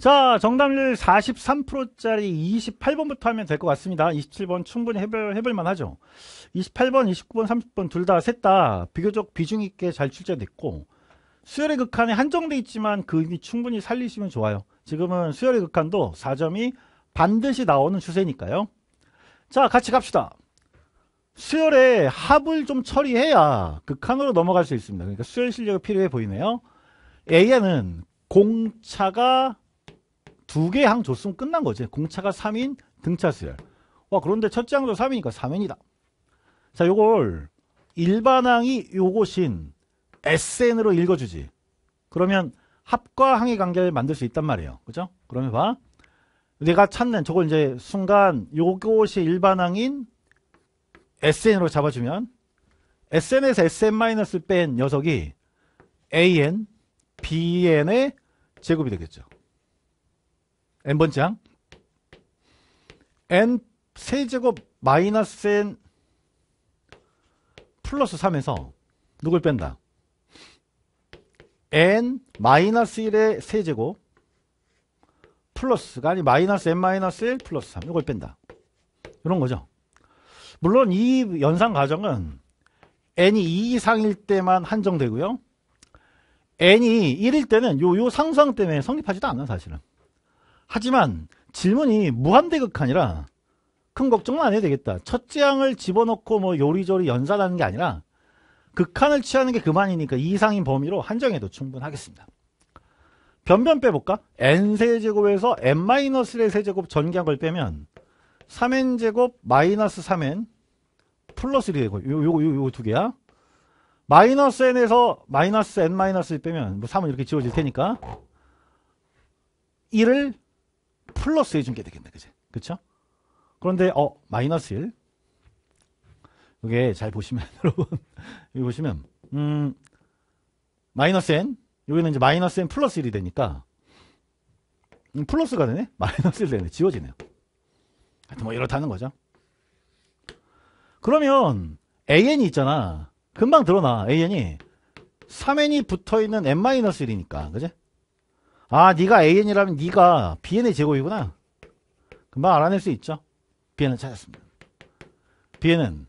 자, 정답률 43%짜리 28번부터 하면 될 것 같습니다. 27번 충분히 해볼, 해볼만 하죠. 28번, 29번, 30번 둘 다 셋다 비교적 비중 있게 잘 출제됐고 수열의 극한에 한정돼 있지만 그 의미 충분히 살리시면 좋아요. 지금은 수열의 극한도 4점이 반드시 나오는 추세니까요. 자, 같이 갑시다. 수열의 합을 좀 처리해야 극한으로 넘어갈 수 있습니다. 그러니까 수열 실력이 필요해 보이네요. A에는 공차가 두개항조으면 끝난 거지. 공차가 3인 등차 수열. 와 그런데 첫째 항도 3이니까 3인이다. 자 요걸 일반항이 요것인 SN으로 읽어주지. 그러면 합과 항의 관계를 만들 수 있단 말이에요. 그죠? 그러면 봐. 내가 찾는 저걸 이제 순간 요것이 일반항인 SN으로 잡아주면 SN에서 SN-뺀 녀석이 AN, BN의 제곱이 되겠죠. n번째 항 n 세제곱 마이너스 n 플러스 3에서 누굴 뺀다? n 마이너스 1의 세제곱 플러스가 아니 마이너스 n 마이너스 1 플러스 3 이걸 뺀다. 이런 거죠. 물론 이 연산 과정은 n이 2 이상일 때만 한정되고요. n이 1일 때는 요, 요 상상 때문에 성립하지도 않아 사실은. 하지만 질문이 무한대극 아니라 큰 걱정은 안 해도 되겠다. 첫째항을 집어넣고 뭐 요리조리 연산하는 게 아니라 극한을 취하는 게 그만이니까 이상인 범위로 한정해도 충분하겠습니다. 변변 빼볼까? n세제곱에서 n-1의 세제곱 전기한걸 빼면 3n제곱 마이너스 3n 플러스 1제곱 요, 요거 요거 요거 두 개야 마이너스 n에서 마이너스 n 마이너스 빼면 뭐 3은 이렇게 지워질 테니까 1을 플러스 해준 게 되겠네. 그지? 그쵸? 그런데, 어, 마이너스 1. 이게 잘 보시면, 여러분. 여기 보시면, 음, 마이너스 n. 여기는 이제 마이너스 n 플러스 1이 되니까, 음, 플러스가 되네? 마이너스 1 되네. 지워지네요. 하여튼 뭐 이렇다는 거죠. 그러면, an이 있잖아. 금방 드러나, an이. 3n이 붙어있는 n-1이니까, 그지? 아 네가 AN이라면 네가 BN의 제곱이구나 금방 알아낼 수 있죠 BN을 찾았습니다 BN은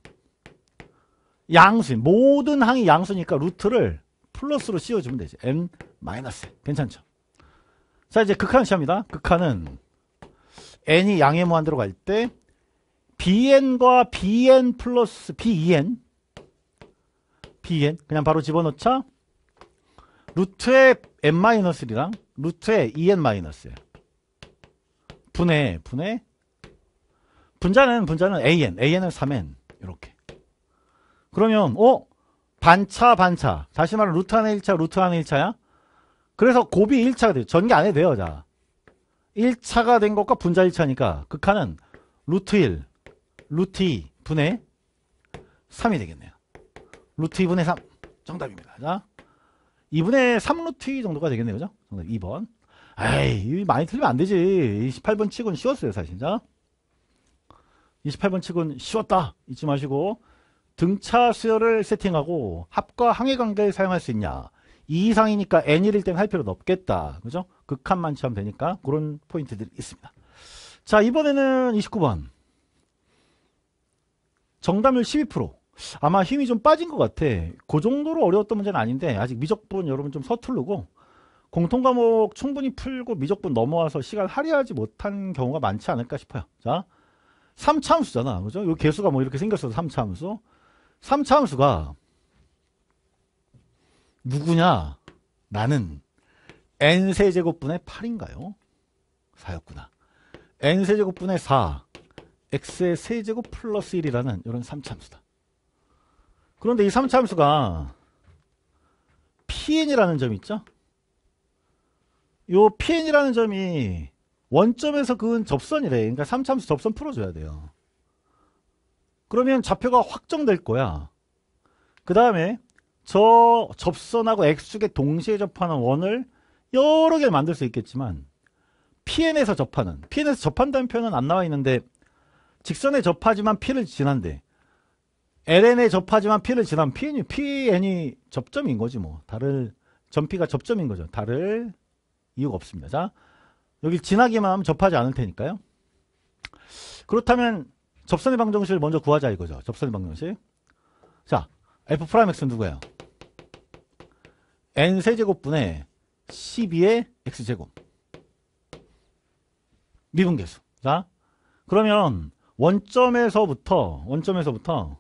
양수 모든 항이 양수니까 루트를 플러스로 씌워주면 되지 n 마이너스 괜찮죠 자 이제 극한 을 시합니다 극한은 n이 양의 무한대로 갈 때 bn과 bn 플러스 ben bn 그냥 바로 집어넣자 루트의 n-1이랑 루트의 2n e 마이너스예요. 분해분해 분자는 분자는 an, an은 3n 이렇게. 그러면 어 반차 반차. 다시 말해 루트 안에 1차, 루트 안에 1차야. 그래서 곱이 1차가 돼요. 전개 안 해도 돼요, 자. 1차가 된 것과 분자 1차니까 극한은 루트 1, 루트 2분해 3이 되겠네요. 루트 2분의 3 정답입니다. 자, 2분의 3 루트 2 정도가 되겠네요. 그죠? 정답 2번. 에이, 많이 틀리면 안 되지. 28번 치곤 쉬웠어요, 사실. 자. 28번 치곤 쉬웠다. 잊지 마시고. 등차 수열을 세팅하고 합과 항의 관계를 사용할 수 있냐. 2 이상이니까 N1일 때땐할 필요는 없겠다. 그죠? 극한만 치하면 되니까 그런 포인트들이 있습니다. 자, 이번에는 29번. 정답률 12%. 아마 힘이 좀 빠진 것 같아. 그 정도로 어려웠던 문제는 아닌데 아직 미적분 여러분 좀서툴르고 공통 과목 충분히 풀고 미적분 넘어와서 시간 할애하지 못한 경우가 많지 않을까 싶어요. 자, 3차함수잖아. 그죠? 요 개수가 뭐 이렇게 생겼어서 3차함수. 3차함수가 누구냐? 나는 n세제곱분의 8인가요? 4였구나. n세제곱분의 4, x의 세제곱 플러스 1이라는 이런 3차함수다. 그런데 이 3차함수가 pn이라는 점이 있죠? 요 PN이라는 점이 원점에서 그은 접선이래. 그러니까 3차수 접선 풀어줘야 돼요. 그러면 좌표가 확정될 거야. 그 다음에 저 접선하고 X축에 동시에 접하는 원을 여러 개 만들 수 있겠지만 PN에서 접하는, PN에서 접한다는 표현은 안 나와 있는데 직선에 접하지만 P를 지난대. LN에 접하지만 P를 지난 PN이, PN이 접점인 거지 뭐. 다를, 점피가 접점인 거죠. 다를 이유가 없습니다. 자, 여기 지나기만 하면 접하지 않을 테니까요. 그렇다면 접선의 방정식을 먼저 구하자 이거죠. 접선의 방정식. 자, f 프라임 x는 누구예요? n 세제곱분의 12의 x제곱. 미분계수. 자, 그러면 원점에서부터 원점에서부터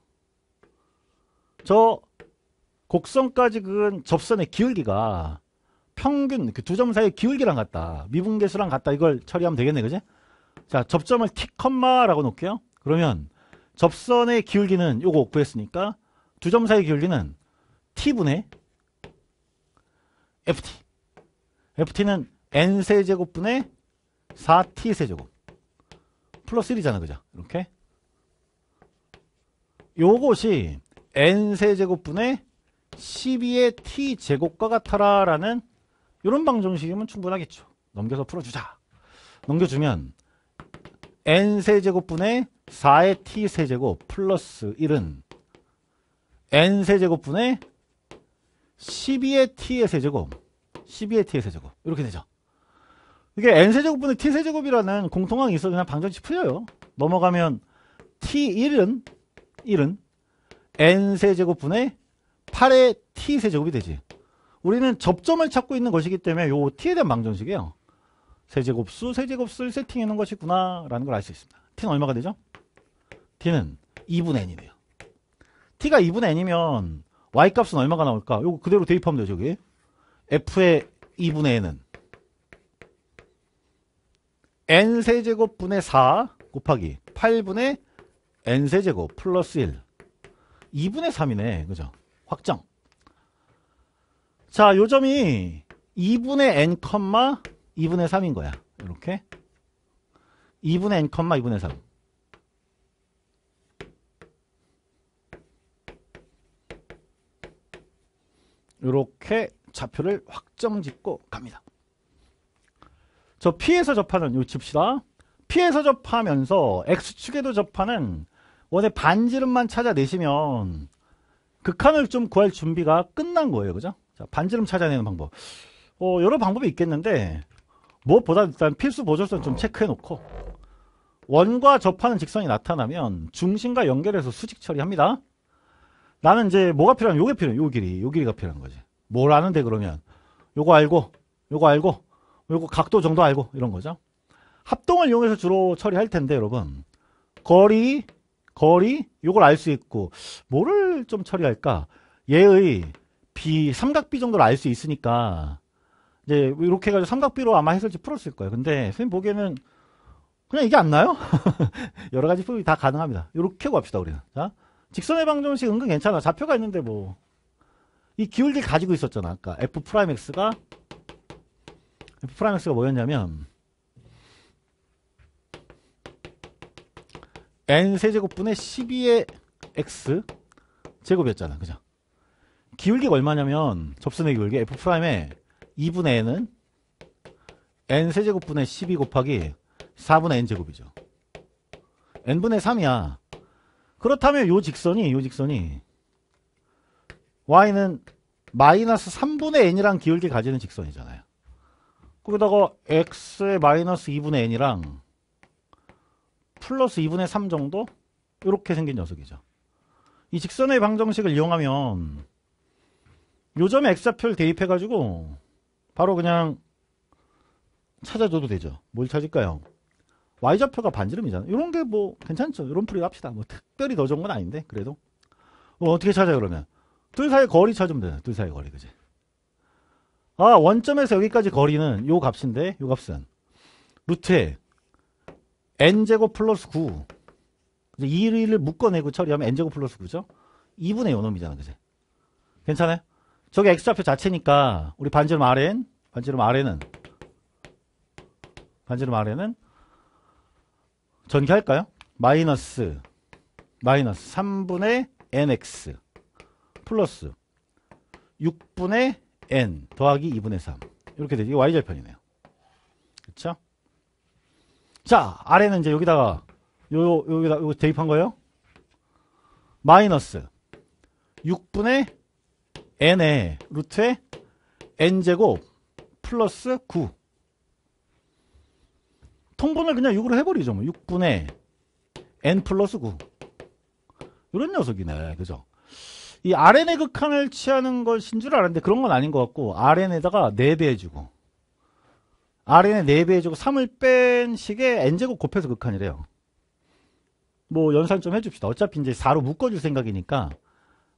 저 곡선까지 그은 접선의 기울기가 평균 그 두 점 사이 의 기울기랑 같다. 미분계수랑 같다. 이걸 처리하면 되겠네. 그지? 자, 접점을 T, 라고 놓을게요. 그러면 접선의 기울기는 요거 구했으니까 두 점 사이 의 기울기는 T분의 FT. FT는 N세제곱분의 4T세제곱. 플러스 1이잖아. 그죠? 이렇게. 요것이 N세제곱분의 12의 T제곱과 같아라 라는 이런 방정식이면 충분하겠죠. 넘겨서 풀어주자. 넘겨주면 n세제곱분의 4의 t세제곱 플러스 1은 n세제곱분의 12의 t의 세제곱 12의 t의 세제곱 이렇게 되죠. 이게 n세제곱분의 t세제곱이라는 공통항이 있어 그냥 방정식 풀려요. 넘어가면 t1은 1은 n세제곱분의 8의 t세제곱이 되지. 우리는 접점을 찾고 있는 것이기 때문에 요 t에 대한 방정식이에요. 세제곱수, 세제곱수를 세팅해 놓은 것이구나 라는 걸 알 수 있습니다. t는 얼마가 되죠? t는 2분의 n이 네요 t가 2분의 n이면 y값은 얼마가 나올까? 요거 그대로 대입하면 돼요, 저기. f의 2분의 n은 n세제곱분의 4 곱하기 8분의 n세제곱 플러스 1 2분의 3이네, 그죠? 확정. 자, 요 점이 2분의 n, 2분의 3인 거야. 이렇게. 2분의 n, 2분의 3. 이렇게 좌표를 확정 짓고 갑니다. 저 P에서 접하는, 요 칩시다. P에서 접하면서 X축에도 접하는 원의 반지름만 찾아내시면 극한을 좀 구할 준비가 끝난 거예요. 그죠? 자, 반지름 찾아내는 방법. 어, 여러 방법이 있겠는데 무엇보다 일단 필수 보조선 좀 어. 체크해 놓고 원과 접하는 직선이 나타나면 중심과 연결해서 수직 처리합니다. 나는 이제 뭐가 필요한 요게 필요해. 요 길이. 요 길이가 필요한 거지. 뭘 아는데 그러면 요거 알고 요거 알고 요거 각도 정도 알고 이런 거죠. 합동을 이용해서 주로 처리할 텐데 여러분 거리 거리 요걸 알 수 있고 뭐를 좀 처리할까? 예의 비 삼각비 정도를 알 수 있으니까 이제 이렇게 해가지고 삼각비로 아마 했을지 풀었을 거예요. 근데 선생님 보기에는 그냥 이게 안 나요? 여러 가지 풀이 다 가능합니다. 이렇게 갑시다 우리는. 자, 직선의 방정식 은근 괜찮아. 좌표가 있는데 뭐. 이기울기 가지고 있었잖아. 아까 f 프라임 x가 f 프라임 x가 뭐였냐면 n 세제곱분의 12의 x 제곱이었잖아. 그죠? 기울기가 얼마냐면 접선의 기울기 f 프라임에 2분의 n은 n 세제곱분의 12 곱하기 4분의 n 제곱이죠. n분의 3이야. 그렇다면 요 직선이 요 직선이 y는 마이너스 3분의 n이랑 기울기 가지는 직선이잖아요. 거기다가 x의 마이너스 2분의 n이랑 플러스 2분의 3 정도 이렇게 생긴 녀석이죠. 이 직선의 방정식을 이용하면 요점에 x좌표를 대입해가지고 바로 그냥 찾아줘도 되죠. 뭘 찾을까요? y좌표가 반지름이잖아요. 이런 게 뭐 괜찮죠. 이런 풀이 합시다. 뭐 특별히 더 좋은 건 아닌데 그래도 뭐 어떻게 찾아요 그러면 둘 사이 거리 찾으면 돼요. 둘 사이 거리 그지? 아 원점에서 여기까지 거리는 요 값인데 요 값은 루트에 n제곱 플러스 9 2를 묶어내고 처리하면 n제곱 플러스 9죠. 2분의 요놈이잖아 그지? 괜찮아요? 저게 x좌표 자체니까 우리 반지름 아래엔 반지름 아래는 반지름 아래는 전개할까요? 마이너스 마이너스 3분의 nx 플러스 6분의 n 더하기 2분의 3 이렇게 되죠. 이게 y절편이네요. 그렇죠? 자, 아래는 이제 여기다가 요 여기다 요 대입한 거예요. 마이너스 6분의 n의 루트의 n제곱 플러스 9 통분을 그냥 6으로 해버리죠. 뭐 6분의 n 플러스 9 이런 녀석이네. 그죠? 이 rn의 극한을 취하는 것인 줄 알았는데 그런 건 아닌 것 같고 rn에다가 4배 해주고 rn에 4배 해주고 3을 뺀 식의 n제곱 곱해서 극한이래요. 뭐 연산 좀 해줍시다. 어차피 이제 4로 묶어줄 생각이니까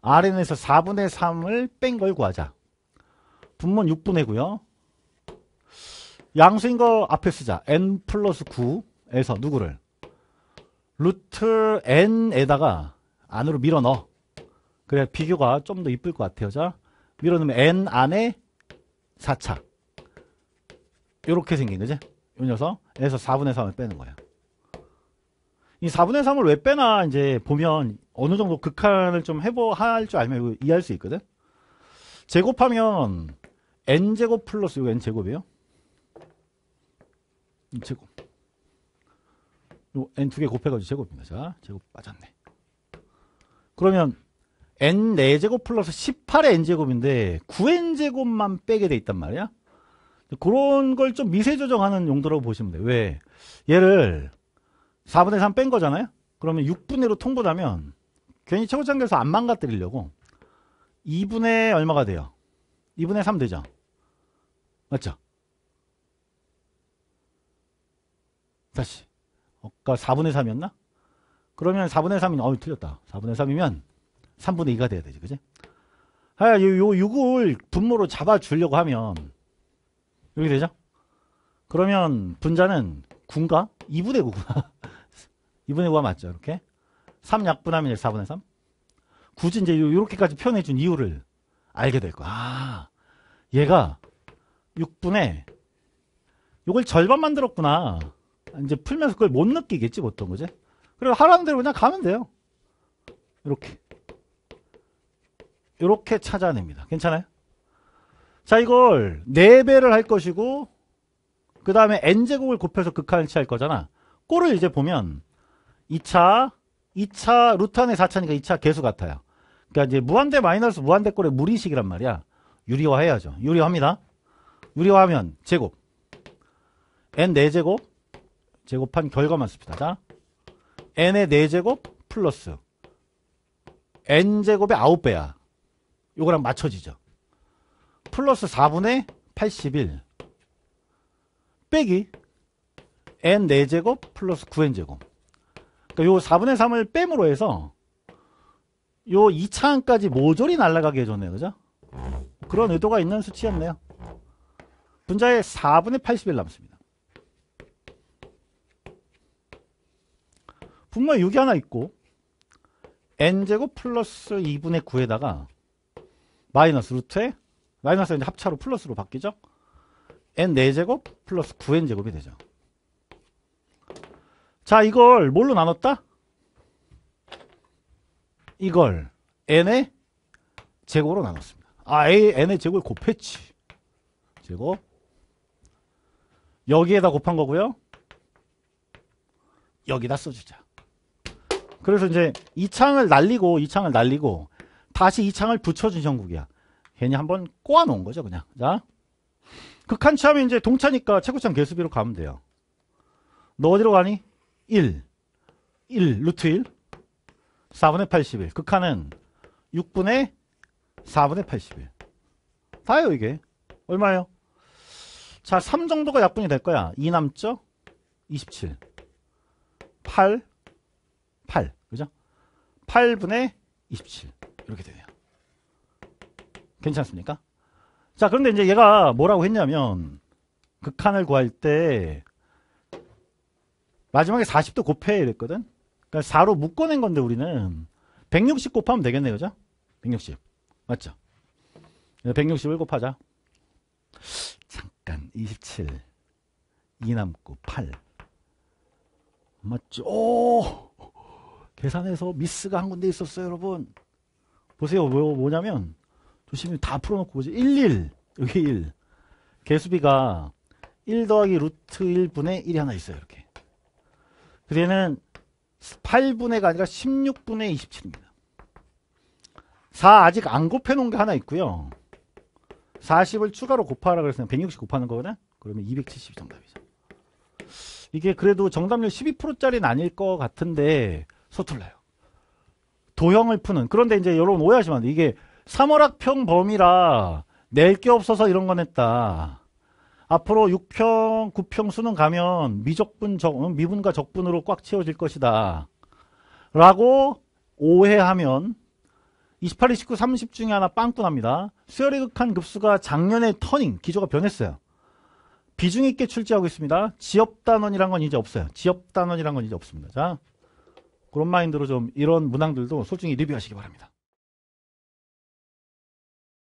RN에서 4분의 3을 뺀 걸 구하자. 분모 6분의고요. 양수인 걸 앞에 쓰자. n 플러스 9에서 누구를? 루트 n에다가 안으로 밀어 넣어. 그래 비교가 좀 더 이쁠 것 같아요. 자, 밀어 넣으면 n 안에 4차. 이렇게 생긴 거지? 이 녀석. 에서 4분의 3을 빼는 거야. 이 4분의 3을 왜 빼나 이제 보면 어느 정도 극한을 좀 해보 할줄 알면 이해할 수 있거든. 제곱하면 n 제곱 플러스 이거 n 제곱이에요. n 제곱. 요 n 두 개 곱해가지고 제곱입니다. 자, 제곱 빠졌네. 그러면 n 4제곱 플러스 18의 n제곱인데 9n제곱만 빼게 돼 있단 말이야. 그런 걸 좀 미세 조정하는 용도라고 보시면 돼. 요 왜? 얘를 4분의 3 뺀 거잖아요. 그러면 6분의 1로 통보라면 괜히 최고차계에서 안 망가뜨리려고 2분의 얼마가 돼요? 2분의 3 되죠? 맞죠? 다시 아까 어, 그러니까 4분의 3이었나? 그러면 4분의 3이면 어우 틀렸다 4분의 3이면 3분의 2가 돼야 되지 그지? 하여 요, 요 6을 분모로 잡아주려고 하면 여기 되죠? 그러면 분자는 군가 2분의 9구나 2분의 5가 맞죠, 이렇게? 3 약분하면 1, 4분의 3? 굳이 이제 이렇게까지 표현해 준 이유를 알게 될 거야. 아, 얘가 6분의 이걸 절반 만들었구나. 이제 풀면서 그걸 못 느끼겠지, 보통, 그지? 그리고 하라는 대로 그냥 가면 돼요. 이렇게. 이렇게 찾아냅니다. 괜찮아요? 자, 이걸 4배를 할 것이고, 그 다음에 n제곱을 곱해서 극한을취할 거잖아. 꼴을 이제 보면 2차, 2차 루트 안에 4차니까 2차 개수 같아요. 그러니까 이제 무한대 마이너스 무한대 꼴의 무리식이란 말이야. 유리화 해야죠. 유리화합니다. 유리화하면 제곱. n 4제곱 제곱한 결과만 씁니다. 자, n의 4제곱 플러스 n제곱의 9배야. 요거랑 맞춰지죠. 플러스 4분의 81 빼기 n 4제곱 플러스 9n제곱 그러니까 요 4분의 3을 뺨으로 해서 요 2차항까지 모조리 날아가게 해줬네요. 그죠? 그런 의도가 있는 수치였네요. 분자의 4분의 80일 남습니다. 분모에 6이 하나 있고 n제곱 플러스 2분의 9에다가 마이너스 루트에 마이너스 이제 합차로 플러스로 바뀌죠. n 4제곱 플러스 9n제곱이 되죠. 자 이걸 뭘로 나눴다? 이걸 n의 제곱으로 나눴습니다. 아 a, n의 제곱을 곱했지. 제곱 여기에다 곱한 거고요. 여기다 써주자. 그래서 이제 이 창을 날리고 이 창을 날리고 다시 이 창을 붙여준 형국이야. 괜히 한번 꼬아놓은 거죠 그냥. 자 극한 치하면 이제 동차니까 최고창 개수비로 가면 돼요. 너 어디로 가니? 1, 1, 루트 1, 4분의 81. 극한은 6분의 4분의 81. 다요, 이게. 얼마예요? 자, 3 정도가 약분이 될 거야. 2 남죠? 27. 8, 8. 그죠? 8분의 27. 이렇게 되네요. 괜찮습니까? 자, 그런데 이제 얘가 뭐라고 했냐면, 극한을 구할 때, 마지막에 40도 곱해 이랬거든. 그러니까 4로 묶어낸 건데 우리는 160 곱하면 되겠네 그죠? 160 맞죠? 160을 곱하자. 잠깐 27 2 남고 8 맞죠? 오! 계산해서 미스가 한 군데 있었어요 여러분. 보세요 뭐, 뭐냐면 조심히 다 풀어놓고 보지 11 여기 1 개수비가 1 더하기 루트 1분의 1이 하나 있어요 이렇게. 그대는 8분의가 아니라 16분의 27입니다. 4 아직 안 곱해놓은 게 하나 있고요. 40을 추가로 곱하라 그랬으면 160 곱하는 거거든? 그러면 270이 정답이죠. 이게 그래도 정답률 12%짜리는 아닐 것 같은데 서툴러요. 도형을 푸는 그런데 이제 여러분 오해하시면 안 돼. 이게 3월학평 범위라 낼 게 없어서 이런 건 했다. 앞으로 6평, 9평수는 가면 미적분, 적, 어, 미분과 적분으로 꽉 채워질 것이다. 라고 오해하면 28, 29, 30 중에 하나 빵꾸 납니다. 수열이 극한 급수가 작년에 터닝, 기조가 변했어요. 비중 있게 출제하고 있습니다. 지역 단원이란 건 이제 없어요. 지역 단원이란 건 이제 없습니다. 자, 그런 마인드로 좀 이런 문항들도 소중히 리뷰하시기 바랍니다.